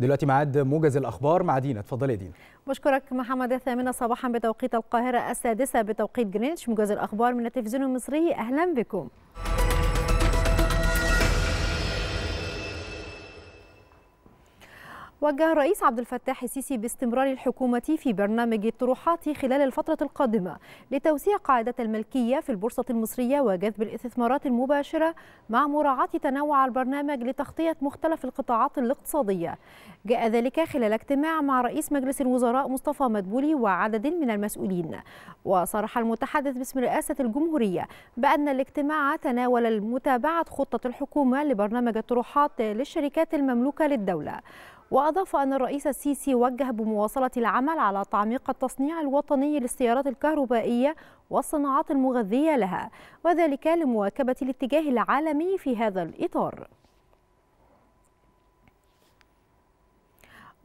دلوقتي معاد موجز الاخبار مع دينا اتفضلي يا دينا بشكرك محمد الثامنه صباحا بتوقيت القاهره السادسه بتوقيت جرينتش موجز الاخبار من التلفزيون المصري اهلا بكم وجه الرئيس عبد الفتاح السيسي باستمرار الحكومة في برنامج الطروحات خلال الفترة القادمة لتوسيع قاعدة الملكية في البورصة المصرية وجذب الاستثمارات المباشرة مع مراعاة تنوع البرنامج لتغطية مختلف القطاعات الاقتصادية جاء ذلك خلال اجتماع مع رئيس مجلس الوزراء مصطفى مدبولي وعدد من المسؤولين وصرح المتحدث باسم رئاسة الجمهورية بأن الاجتماع تناول متابعة خطة الحكومة لبرنامج الطروحات للشركات المملوكة للدولة وأضاف أن الرئيس السيسي وجه بمواصلة العمل على تعميق التصنيع الوطني للسيارات الكهربائية والصناعات المغذية لها وذلك لمواكبة الاتجاه العالمي في هذا الإطار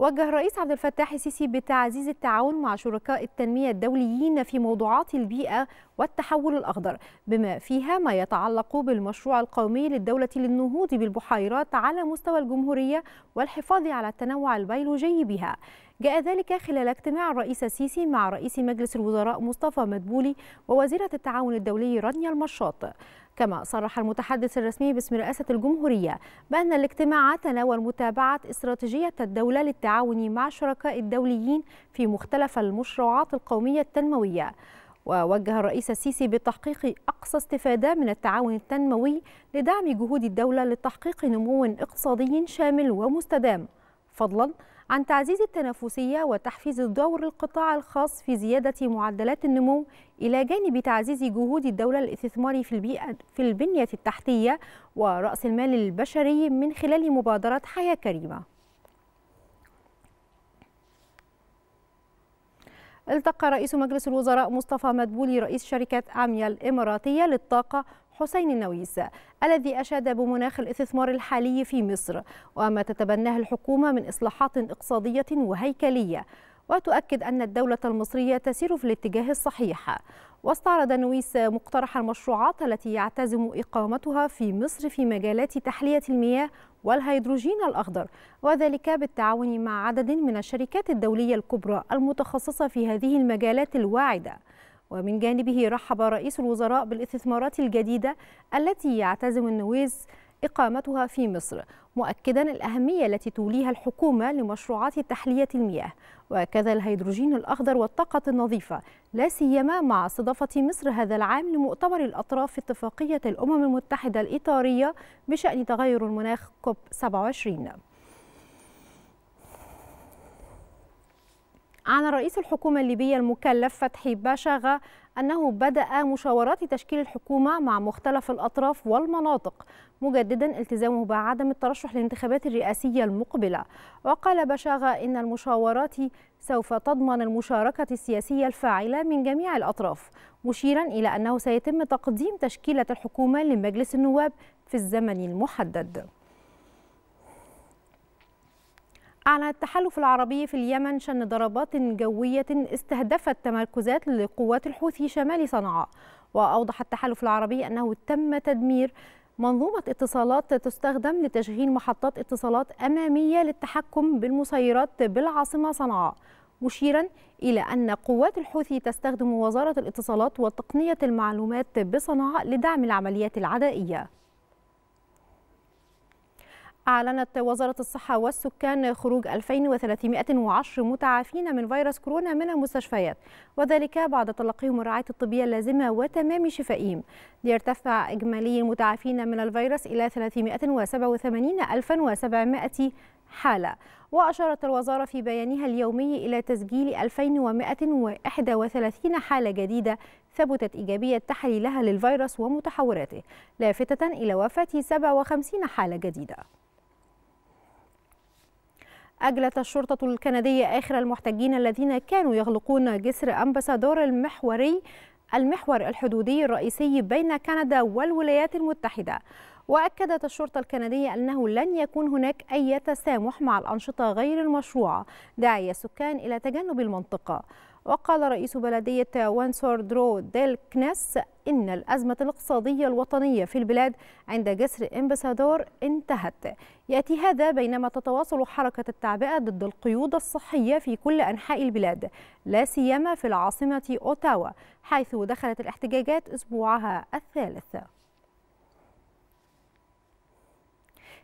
وجه الرئيس عبد الفتاح السيسي بتعزيز التعاون مع شركاء التنمية الدوليين في موضوعات البيئة والتحول الأخضر بما فيها ما يتعلق بالمشروع القومي للدولة للنهوض بالبحيرات على مستوى الجمهورية والحفاظ على التنوع البيولوجي بها جاء ذلك خلال اجتماع الرئيس السيسي مع رئيس مجلس الوزراء مصطفى مدبولي ووزيرة التعاون الدولي رانيا المشاط كما صرح المتحدث الرسمي باسم رئاسة الجمهورية بأن الاجتماع تناول متابعة استراتيجية الدولة للتعاون مع الشركاء الدوليين في مختلف المشروعات القومية التنموية ووجه الرئيس السيسي بتحقيق أقصى استفادة من التعاون التنموي لدعم جهود الدولة لتحقيق نمو اقتصادي شامل ومستدام فضلا عن تعزيز التنافسية وتحفيز دور القطاع الخاص في زيادة معدلات النمو إلى جانب تعزيز جهود الدولة الاستثمار في البيئة في البنية التحتية ورأس المال البشري من خلال مبادرة حياة كريمة. التقى رئيس مجلس الوزراء مصطفى مدبولي رئيس شركة أميا الإماراتية للطاقة حسين النويس الذي أشاد بمناخ الاستثمار الحالي في مصر وما تتبناه الحكومة من إصلاحات اقتصادية وهيكلية وتؤكد أن الدولة المصرية تسير في الاتجاه الصحيح واستعرض نويس مقترح المشروعات التي يعتزم إقامتها في مصر في مجالات تحلية المياه والهيدروجين الأخضر وذلك بالتعاون مع عدد من الشركات الدولية الكبرى المتخصصة في هذه المجالات الواعدة ومن جانبه رحب رئيس الوزراء بالاستثمارات الجديدة التي يعتزم النويز إقامتها في مصر مؤكدا الأهمية التي توليها الحكومة لمشروعات تحلية المياه وكذا الهيدروجين الأخضر والطاقة النظيفة لا سيما مع استضافة مصر هذا العام لمؤتمر الأطراف في اتفاقية الأمم المتحدة الإطارية بشأن تغير المناخ كوب 27 عن رئيس الحكومة الليبية المكلف فتحي باشاغا أنه بدأ مشاورات تشكيل الحكومة مع مختلف الأطراف والمناطق مجددا التزامه بعدم الترشح للانتخابات الرئاسية المقبلة وقال باشاغا إن المشاورات سوف تضمن المشاركة السياسية الفاعلة من جميع الأطراف مشيرا إلى أنه سيتم تقديم تشكيلة الحكومة لمجلس النواب في الزمن المحدد أعلن التحالف العربي في اليمن شن ضربات جوية استهدفت تمركزات لقوات الحوثي شمال صنعاء وأوضح التحالف العربي أنه تم تدمير منظومة اتصالات تستخدم لتشغيل محطات اتصالات أمامية للتحكم بالمسيرات بالعاصمة صنعاء مشيرا إلى أن قوات الحوثي تستخدم وزارة الاتصالات وتقنية المعلومات بصنعاء لدعم العمليات العدائية أعلنت وزارة الصحة والسكان خروج 2310 متعافين من فيروس كورونا من المستشفيات وذلك بعد تلقيهم الرعاية الطبية اللازمة وتمام شفائهم ليرتفع إجمالي المتعافين من الفيروس إلى 387700 حالة وأشارت الوزارة في بيانها اليومي إلى تسجيل 2131 حالة جديدة ثبتت إيجابية تحليلها للفيروس ومتحوراته لافتة إلى وفاة 57 حالة جديدة أجلت الشرطة الكندية آخر المحتجين الذين كانوا يغلقون جسر أمبسادور المحوري المحور الحدودي الرئيسي بين كندا والولايات المتحدة وأكدت الشرطة الكندية أنه لن يكون هناك أي تسامح مع الأنشطة غير المشروعة داعي السكان إلى تجنب المنطقة وقال رئيس بلدية وانسور درو ديل كنس إن الأزمة الاقتصادية الوطنية في البلاد عند جسر إمبسادور انتهت يأتي هذا بينما تتواصل حركة التعبئة ضد القيود الصحية في كل أنحاء البلاد لا سيما في العاصمة أوتاوا حيث دخلت الاحتجاجات أسبوعها الثالث